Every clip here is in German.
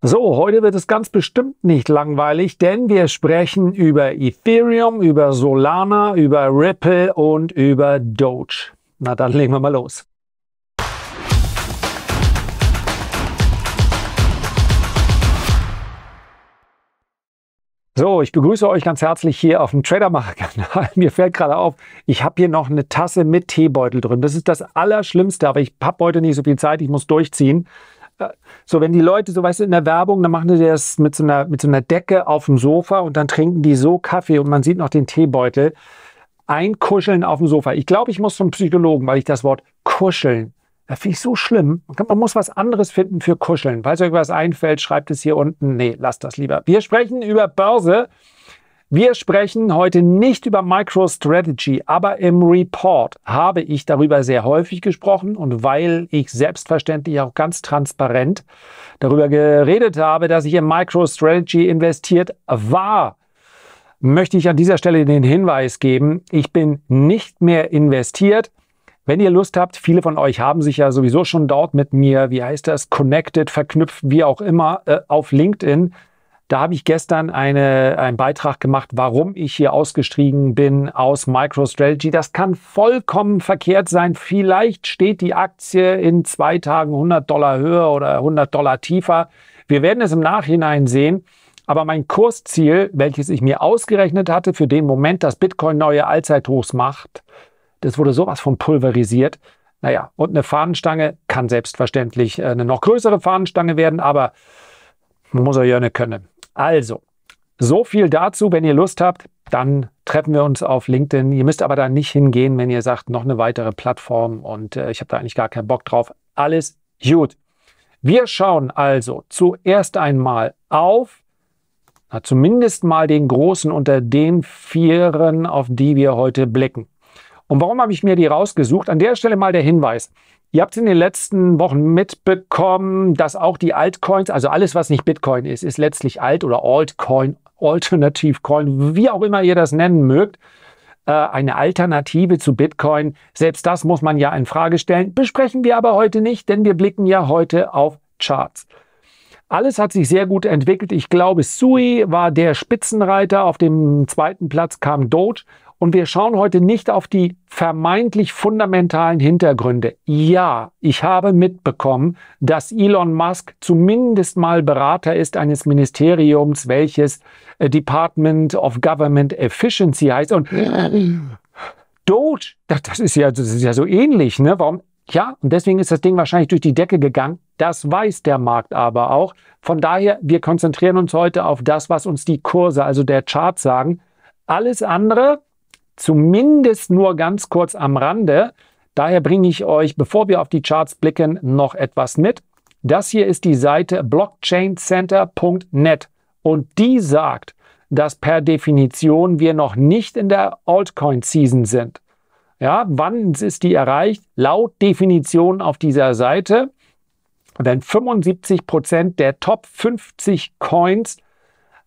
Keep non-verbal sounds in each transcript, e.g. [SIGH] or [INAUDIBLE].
So, heute wird es ganz bestimmt nicht langweilig, denn wir sprechen über Ethereum, über Solana, über Ripple und über Doge. Na, dann legen wir mal los. So, ich begrüße euch ganz herzlich hier auf dem Tradermacher-Kanal. [LAUGHS] Mir fällt gerade auf, ich habe hier noch eine Tasse mit Teebeutel drin. Das ist das Allerschlimmste, aber ich habe heute nicht so viel Zeit, ich muss durchziehen. So, wenn die Leute, so weißt du, in der Werbung, dann machen die das mit so einer, mit so einer Decke auf dem Sofa und dann trinken die so Kaffee und man sieht noch den Teebeutel. einkuscheln auf dem Sofa. Ich glaube, ich muss zum Psychologen, weil ich das Wort Kuscheln, da finde ich so schlimm. Man muss was anderes finden für Kuscheln. Falls euch was einfällt, schreibt es hier unten. Nee, lasst das lieber. Wir sprechen über Börse. Wir sprechen heute nicht über MicroStrategy, aber im Report habe ich darüber sehr häufig gesprochen und weil ich selbstverständlich auch ganz transparent darüber geredet habe, dass ich in MicroStrategy investiert war, möchte ich an dieser Stelle den Hinweis geben, ich bin nicht mehr investiert. Wenn ihr Lust habt, viele von euch haben sich ja sowieso schon dort mit mir, wie heißt das, connected, verknüpft, wie auch immer, äh, auf LinkedIn. Da habe ich gestern eine, einen Beitrag gemacht, warum ich hier ausgestiegen bin aus MicroStrategy. Das kann vollkommen verkehrt sein. Vielleicht steht die Aktie in zwei Tagen 100 Dollar höher oder 100 Dollar tiefer. Wir werden es im Nachhinein sehen. Aber mein Kursziel, welches ich mir ausgerechnet hatte für den Moment, dass Bitcoin neue Allzeithochs macht, das wurde sowas von pulverisiert. Naja, und eine Fahnenstange kann selbstverständlich äh, eine noch größere Fahnenstange werden, aber man muss ja können. Also, so viel dazu. Wenn ihr Lust habt, dann treffen wir uns auf LinkedIn. Ihr müsst aber da nicht hingehen, wenn ihr sagt, noch eine weitere Plattform und äh, ich habe da eigentlich gar keinen Bock drauf. Alles gut. Wir schauen also zuerst einmal auf, na, zumindest mal den großen unter den Vieren, auf die wir heute blicken. Und warum habe ich mir die rausgesucht? An der Stelle mal der Hinweis. Ihr habt in den letzten Wochen mitbekommen, dass auch die Altcoins, also alles, was nicht Bitcoin ist, ist letztlich Alt- oder Altcoin, Alternative Coin, wie auch immer ihr das nennen mögt, äh, eine Alternative zu Bitcoin. Selbst das muss man ja in Frage stellen. Besprechen wir aber heute nicht, denn wir blicken ja heute auf Charts. Alles hat sich sehr gut entwickelt. Ich glaube, Sui war der Spitzenreiter. Auf dem zweiten Platz kam Doge und wir schauen heute nicht auf die vermeintlich fundamentalen Hintergründe. Ja, ich habe mitbekommen, dass Elon Musk zumindest mal Berater ist eines Ministeriums, welches äh, Department of Government Efficiency heißt. Und Doge, das, ist ja, das ist ja so ähnlich, ne? Warum? Ja, und deswegen ist das Ding wahrscheinlich durch die Decke gegangen. Das weiß der Markt aber auch. Von daher, wir konzentrieren uns heute auf das, was uns die Kurse, also der Chart sagen. Alles andere zumindest nur ganz kurz am Rande. Daher bringe ich euch, bevor wir auf die Charts blicken, noch etwas mit. Das hier ist die Seite blockchaincenter.net und die sagt, dass per Definition wir noch nicht in der Altcoin-Season sind. Ja, wann ist die erreicht? Laut Definition auf dieser Seite, wenn 75% Prozent der Top 50 Coins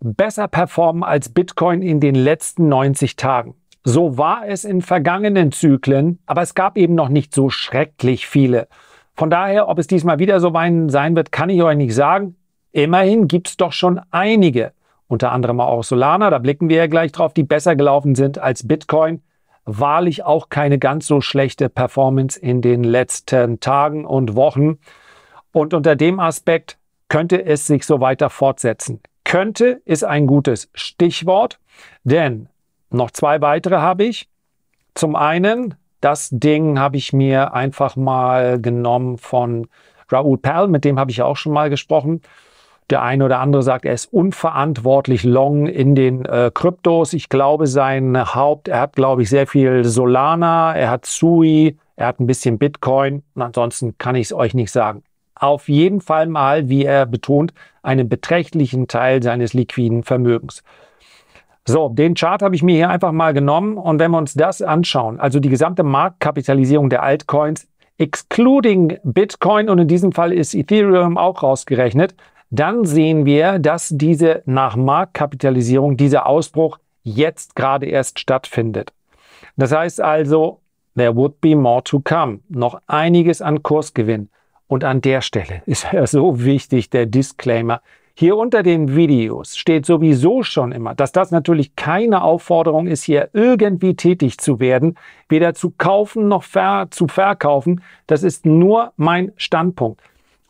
besser performen als Bitcoin in den letzten 90 Tagen. So war es in vergangenen Zyklen, aber es gab eben noch nicht so schrecklich viele. Von daher, ob es diesmal wieder so sein wird, kann ich euch nicht sagen. Immerhin gibt es doch schon einige, unter anderem auch Solana, da blicken wir ja gleich drauf, die besser gelaufen sind als Bitcoin. Wahrlich auch keine ganz so schlechte Performance in den letzten Tagen und Wochen. Und unter dem Aspekt könnte es sich so weiter fortsetzen. Könnte ist ein gutes Stichwort, denn noch zwei weitere habe ich. Zum einen, das Ding habe ich mir einfach mal genommen von Raoul Perl, mit dem habe ich auch schon mal gesprochen. Der eine oder andere sagt, er ist unverantwortlich long in den äh, Kryptos. Ich glaube, sein Haupt, er hat, glaube ich, sehr viel Solana, er hat Sui, er hat ein bisschen Bitcoin und ansonsten kann ich es euch nicht sagen. Auf jeden Fall mal, wie er betont, einen beträchtlichen Teil seines liquiden Vermögens. So, den Chart habe ich mir hier einfach mal genommen und wenn wir uns das anschauen, also die gesamte Marktkapitalisierung der Altcoins, excluding Bitcoin und in diesem Fall ist Ethereum auch rausgerechnet, dann sehen wir, dass diese nach Marktkapitalisierung, dieser Ausbruch jetzt gerade erst stattfindet. Das heißt also, there would be more to come. Noch einiges an Kursgewinn. Und an der Stelle [LAUGHS] ist ja so wichtig der Disclaimer, hier unter den Videos steht sowieso schon immer, dass das natürlich keine Aufforderung ist, hier irgendwie tätig zu werden, weder zu kaufen noch ver zu verkaufen. Das ist nur mein Standpunkt.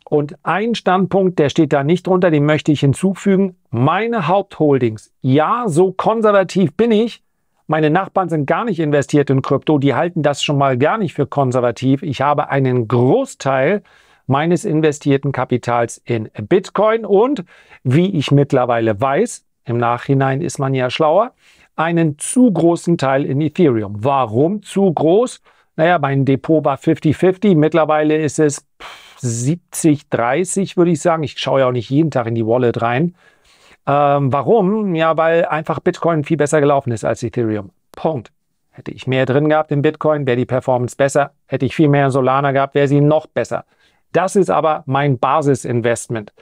Und ein Standpunkt, der steht da nicht drunter, den möchte ich hinzufügen. Meine Hauptholdings. Ja, so konservativ bin ich. Meine Nachbarn sind gar nicht investiert in Krypto. Die halten das schon mal gar nicht für konservativ. Ich habe einen Großteil meines investierten Kapitals in Bitcoin und, wie ich mittlerweile weiß, im Nachhinein ist man ja schlauer, einen zu großen Teil in Ethereum. Warum zu groß? Naja, mein Depot war 50-50, mittlerweile ist es 70-30, würde ich sagen. Ich schaue ja auch nicht jeden Tag in die Wallet rein. Ähm, warum? Ja, weil einfach Bitcoin viel besser gelaufen ist als Ethereum. Punkt. Hätte ich mehr drin gehabt in Bitcoin, wäre die Performance besser. Hätte ich viel mehr Solana gehabt, wäre sie noch besser. Das ist aber mein Basisinvestment.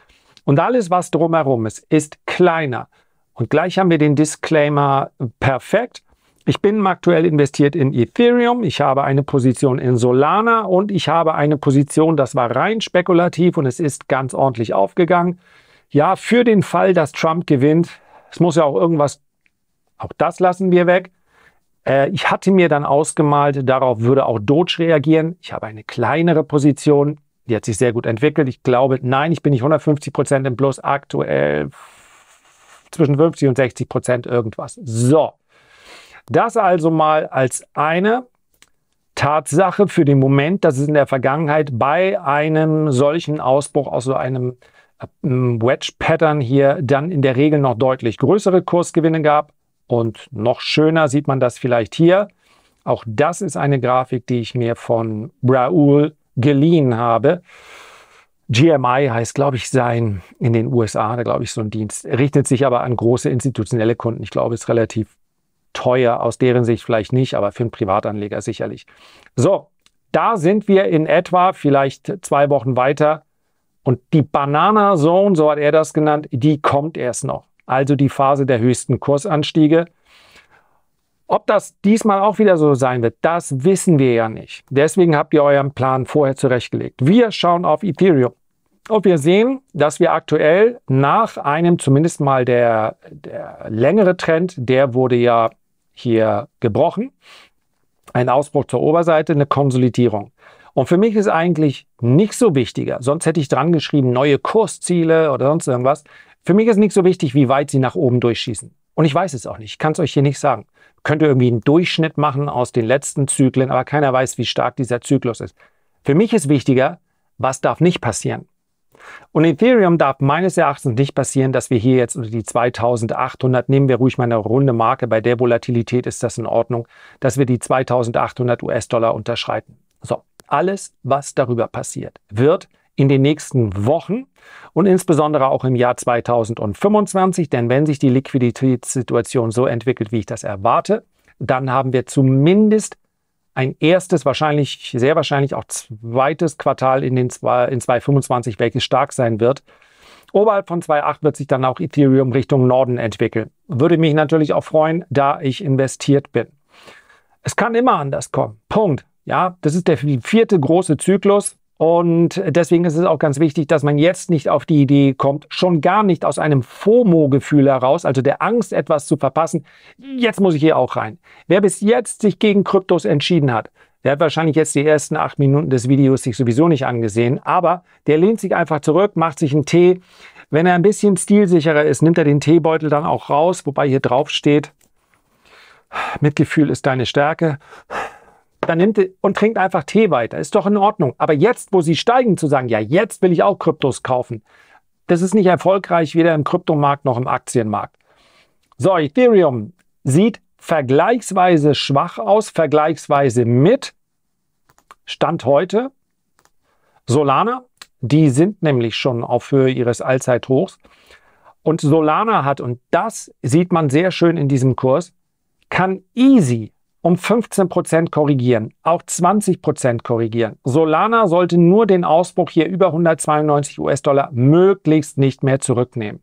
Und alles, was drumherum ist, ist kleiner. Und gleich haben wir den Disclaimer perfekt. Ich bin aktuell investiert in Ethereum, ich habe eine Position in Solana und ich habe eine Position, das war rein spekulativ und es ist ganz ordentlich aufgegangen. Ja, für den Fall, dass Trump gewinnt, es muss ja auch irgendwas, auch das lassen wir weg. Äh, ich hatte mir dann ausgemalt, darauf würde auch Doge reagieren. Ich habe eine kleinere Position, die hat sich sehr gut entwickelt. Ich glaube, nein, ich bin nicht 150 Prozent im Plus, aktuell zwischen 50 und 60 Prozent irgendwas. So, das also mal als eine Tatsache für den Moment, dass es in der Vergangenheit bei einem solchen Ausbruch aus so einem ähm, Wedge-Pattern hier dann in der Regel noch deutlich größere Kursgewinne gab. Und noch schöner sieht man das vielleicht hier. Auch das ist eine Grafik, die ich mir von Raoul geliehen habe. GMI heißt, glaube ich, sein in den USA, da glaube ich, so ein Dienst. Richtet sich aber an große institutionelle Kunden. Ich glaube, ist relativ teuer, aus deren Sicht vielleicht nicht, aber für einen Privatanleger sicherlich. So, da sind wir in etwa vielleicht zwei Wochen weiter. Und die Banana Zone, so hat er das genannt, die kommt erst noch. Also die Phase der höchsten Kursanstiege. Ob das diesmal auch wieder so sein wird, das wissen wir ja nicht. Deswegen habt ihr euren Plan vorher zurechtgelegt. Wir schauen auf Ethereum. Und wir sehen, dass wir aktuell nach einem zumindest mal der, der längere Trend, der wurde ja hier gebrochen, ein Ausbruch zur Oberseite, eine Konsolidierung. Und für mich ist eigentlich nicht so wichtiger, sonst hätte ich dran geschrieben, neue Kursziele oder sonst irgendwas. Für mich ist nicht so wichtig, wie weit sie nach oben durchschießen. Und ich weiß es auch nicht, ich kann es euch hier nicht sagen könnte irgendwie einen Durchschnitt machen aus den letzten Zyklen, aber keiner weiß, wie stark dieser Zyklus ist. Für mich ist wichtiger, was darf nicht passieren. Und Ethereum darf meines Erachtens nicht passieren, dass wir hier jetzt unter die 2800, nehmen wir ruhig mal eine runde Marke, bei der Volatilität ist das in Ordnung, dass wir die 2800 US-Dollar unterschreiten. So, alles, was darüber passiert, wird in den nächsten Wochen und insbesondere auch im Jahr 2025. Denn wenn sich die Liquiditätssituation so entwickelt, wie ich das erwarte, dann haben wir zumindest ein erstes, wahrscheinlich, sehr wahrscheinlich auch zweites Quartal in, den zwei, in 2025, welches stark sein wird. Oberhalb von 2,8 wird sich dann auch Ethereum Richtung Norden entwickeln. Würde mich natürlich auch freuen, da ich investiert bin. Es kann immer anders kommen. Punkt. Ja, das ist der vierte große Zyklus. Und deswegen ist es auch ganz wichtig, dass man jetzt nicht auf die Idee kommt, schon gar nicht aus einem FOMO-Gefühl heraus, also der Angst, etwas zu verpassen. Jetzt muss ich hier auch rein. Wer bis jetzt sich gegen Kryptos entschieden hat, der hat wahrscheinlich jetzt die ersten acht Minuten des Videos sich sowieso nicht angesehen, aber der lehnt sich einfach zurück, macht sich einen Tee. Wenn er ein bisschen stilsicherer ist, nimmt er den Teebeutel dann auch raus, wobei hier drauf steht, Mitgefühl ist deine Stärke dann nimmt und trinkt einfach Tee weiter. Ist doch in Ordnung. Aber jetzt, wo sie steigen, zu sagen, ja, jetzt will ich auch Kryptos kaufen, das ist nicht erfolgreich, weder im Kryptomarkt noch im Aktienmarkt. So, Ethereum sieht vergleichsweise schwach aus, vergleichsweise mit Stand heute Solana. Die sind nämlich schon auf Höhe ihres Allzeithochs. Und Solana hat, und das sieht man sehr schön in diesem Kurs, kann easy um 15 korrigieren, auch 20 korrigieren. Solana sollte nur den Ausbruch hier über 192 US-Dollar möglichst nicht mehr zurücknehmen.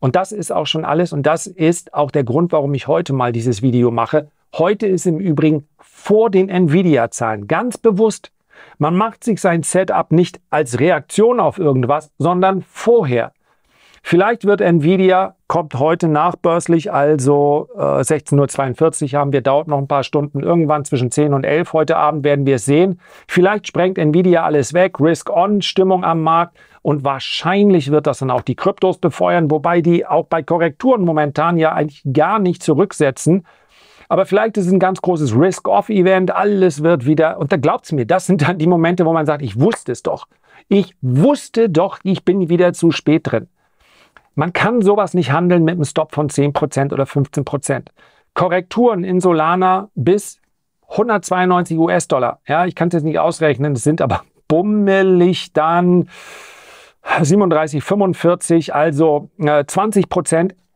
Und das ist auch schon alles und das ist auch der Grund, warum ich heute mal dieses Video mache. Heute ist im Übrigen vor den Nvidia-Zahlen ganz bewusst. Man macht sich sein Setup nicht als Reaktion auf irgendwas, sondern vorher. Vielleicht wird Nvidia, kommt heute nachbörslich, also äh, 16.42 Uhr haben wir, dauert noch ein paar Stunden, irgendwann zwischen 10 und 11 heute Abend werden wir es sehen. Vielleicht sprengt Nvidia alles weg, Risk-on-Stimmung am Markt und wahrscheinlich wird das dann auch die Kryptos befeuern, wobei die auch bei Korrekturen momentan ja eigentlich gar nicht zurücksetzen. Aber vielleicht ist es ein ganz großes Risk-Off-Event, alles wird wieder, und da glaubt's mir, das sind dann die Momente, wo man sagt, ich wusste es doch. Ich wusste doch, ich bin wieder zu spät drin. Man kann sowas nicht handeln mit einem Stop von 10% oder 15%. Korrekturen in Solana bis 192 US-Dollar. Ja, ich kann es jetzt nicht ausrechnen, es sind aber bummelig dann 37, 45, also äh, 20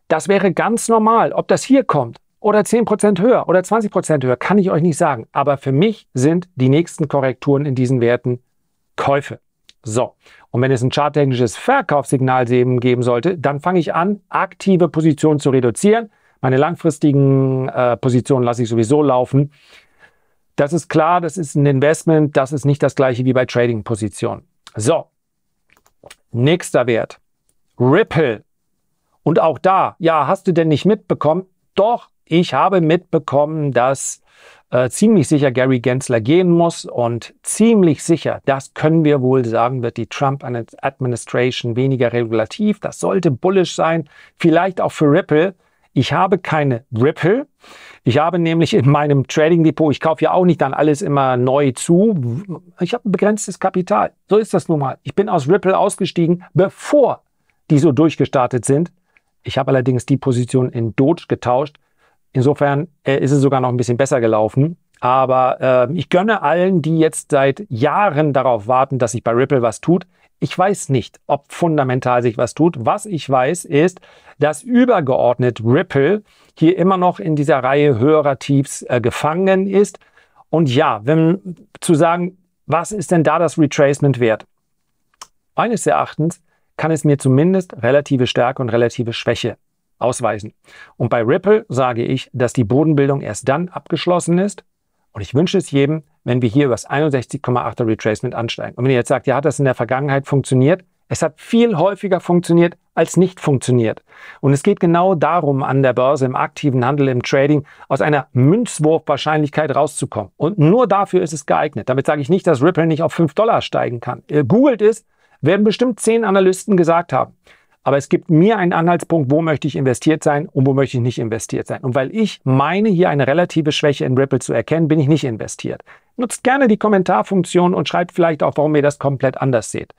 Das wäre ganz normal. Ob das hier kommt oder 10 höher oder 20 höher, kann ich euch nicht sagen. Aber für mich sind die nächsten Korrekturen in diesen Werten Käufe. So, und wenn es ein charttechnisches Verkaufssignal eben geben sollte, dann fange ich an, aktive Positionen zu reduzieren. Meine langfristigen äh, Positionen lasse ich sowieso laufen. Das ist klar, das ist ein Investment, das ist nicht das gleiche wie bei Trading-Positionen. So, nächster Wert, Ripple. Und auch da, ja, hast du denn nicht mitbekommen? Doch, ich habe mitbekommen, dass äh, ziemlich sicher Gary Gensler gehen muss und ziemlich sicher, das können wir wohl sagen, wird die Trump Administration weniger regulativ. Das sollte bullish sein, vielleicht auch für Ripple. Ich habe keine Ripple. Ich habe nämlich in meinem Trading Depot, ich kaufe ja auch nicht dann alles immer neu zu. Ich habe ein begrenztes Kapital. So ist das nun mal. Ich bin aus Ripple ausgestiegen, bevor die so durchgestartet sind. Ich habe allerdings die Position in Doge getauscht, Insofern äh, ist es sogar noch ein bisschen besser gelaufen. Aber äh, ich gönne allen, die jetzt seit Jahren darauf warten, dass sich bei Ripple was tut. Ich weiß nicht, ob fundamental sich was tut. Was ich weiß, ist, dass übergeordnet Ripple hier immer noch in dieser Reihe höherer Tiefs äh, gefangen ist. Und ja, wenn zu sagen, was ist denn da das Retracement wert? Meines Erachtens kann es mir zumindest relative Stärke und relative Schwäche ausweisen. Und bei Ripple sage ich, dass die Bodenbildung erst dann abgeschlossen ist. Und ich wünsche es jedem, wenn wir hier über das 61,8er Retracement ansteigen. Und wenn ihr jetzt sagt, ja, hat das in der Vergangenheit funktioniert, es hat viel häufiger funktioniert als nicht funktioniert. Und es geht genau darum, an der Börse, im aktiven Handel, im Trading aus einer Münzwurfwahrscheinlichkeit rauszukommen. Und nur dafür ist es geeignet. Damit sage ich nicht, dass Ripple nicht auf 5 Dollar steigen kann. Äh, googelt es, werden bestimmt 10 Analysten gesagt haben. Aber es gibt mir einen Anhaltspunkt, wo möchte ich investiert sein und wo möchte ich nicht investiert sein. Und weil ich meine, hier eine relative Schwäche in Ripple zu erkennen, bin ich nicht investiert. Nutzt gerne die Kommentarfunktion und schreibt vielleicht auch, warum ihr das komplett anders seht.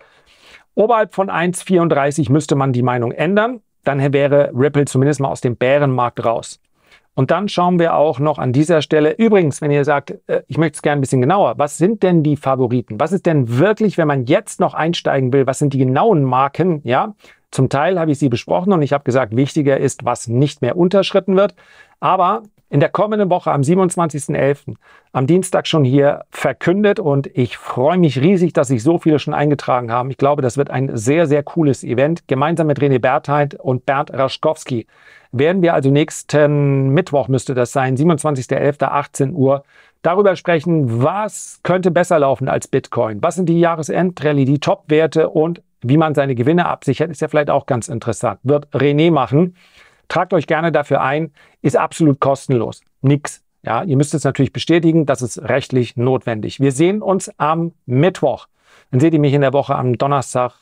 Oberhalb von 1,34 müsste man die Meinung ändern. Dann wäre Ripple zumindest mal aus dem Bärenmarkt raus. Und dann schauen wir auch noch an dieser Stelle. Übrigens, wenn ihr sagt, äh, ich möchte es gerne ein bisschen genauer, was sind denn die Favoriten? Was ist denn wirklich, wenn man jetzt noch einsteigen will, was sind die genauen Marken? Ja, zum Teil habe ich sie besprochen und ich habe gesagt, wichtiger ist, was nicht mehr unterschritten wird. Aber in der kommenden Woche am 27.11. am Dienstag schon hier verkündet und ich freue mich riesig, dass sich so viele schon eingetragen haben. Ich glaube, das wird ein sehr, sehr cooles Event. Gemeinsam mit René Bertheit und Bernd Raschkowski werden wir also nächsten Mittwoch müsste das sein, 27.11. 18 Uhr, darüber sprechen, was könnte besser laufen als Bitcoin? Was sind die Jahresendrallye, die Top-Werte und wie man seine Gewinne absichert, ist ja vielleicht auch ganz interessant. Wird René machen. Tragt euch gerne dafür ein. Ist absolut kostenlos. Nix. Ja, ihr müsst es natürlich bestätigen. Das ist rechtlich notwendig. Wir sehen uns am Mittwoch. Dann seht ihr mich in der Woche am Donnerstag,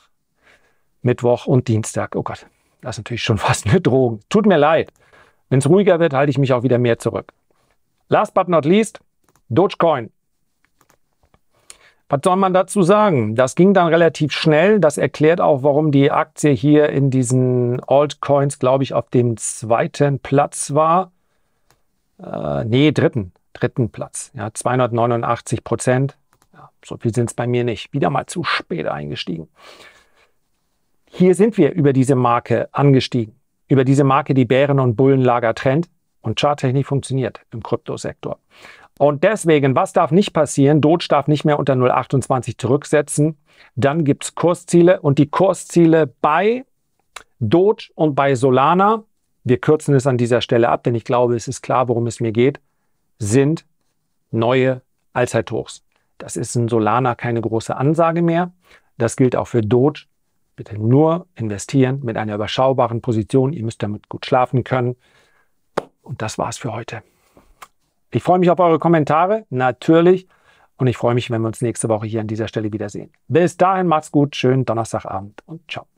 Mittwoch und Dienstag. Oh Gott, das ist natürlich schon [LAUGHS] fast eine Drohung. Tut mir leid. Wenn es ruhiger wird, halte ich mich auch wieder mehr zurück. Last but not least, Dogecoin. Was soll man dazu sagen? Das ging dann relativ schnell. Das erklärt auch, warum die Aktie hier in diesen Altcoins, glaube ich, auf dem zweiten Platz war. Äh, nee, dritten. Dritten Platz. Ja, 289 Prozent. Ja, so viel sind es bei mir nicht. Wieder mal zu spät eingestiegen. Hier sind wir über diese Marke angestiegen. Über diese Marke, die Bären- und Bullenlager trennt. Und Charttechnik funktioniert im Kryptosektor. Und deswegen, was darf nicht passieren? Doge darf nicht mehr unter 0,28 zurücksetzen. Dann gibt es Kursziele und die Kursziele bei Doge und bei Solana, wir kürzen es an dieser Stelle ab, denn ich glaube, es ist klar, worum es mir geht, sind neue Allzeithochs. Das ist in Solana keine große Ansage mehr. Das gilt auch für Doge. Bitte nur investieren mit einer überschaubaren Position. Ihr müsst damit gut schlafen können. Und das war's für heute. Ich freue mich auf eure Kommentare, natürlich. Und ich freue mich, wenn wir uns nächste Woche hier an dieser Stelle wiedersehen. Bis dahin, macht's gut, schönen Donnerstagabend und ciao.